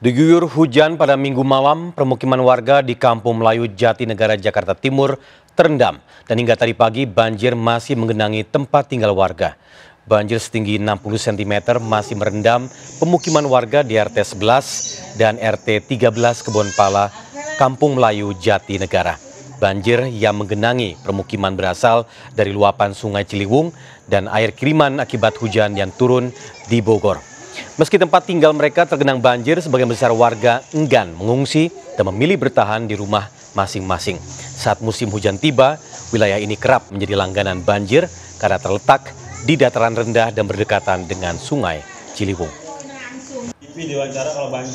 Diguyur hujan pada minggu malam, permukiman warga di Kampung Melayu Jati Negara Jakarta Timur terendam. Dan hingga tadi pagi banjir masih menggenangi tempat tinggal warga. Banjir setinggi 60 cm masih merendam pemukiman warga di RT 11 dan RT 13 Kebon Pala, Kampung Melayu Jati Negara. Banjir yang menggenangi permukiman berasal dari luapan sungai Ciliwung dan air kiriman akibat hujan yang turun di Bogor. Meski tempat tinggal mereka tergenang banjir, sebagian besar warga enggan mengungsi dan memilih bertahan di rumah masing-masing. Saat musim hujan tiba, wilayah ini kerap menjadi langganan banjir karena terletak di dataran rendah dan berdekatan dengan sungai Ciliwung. Ini diwawancara kalau banjir.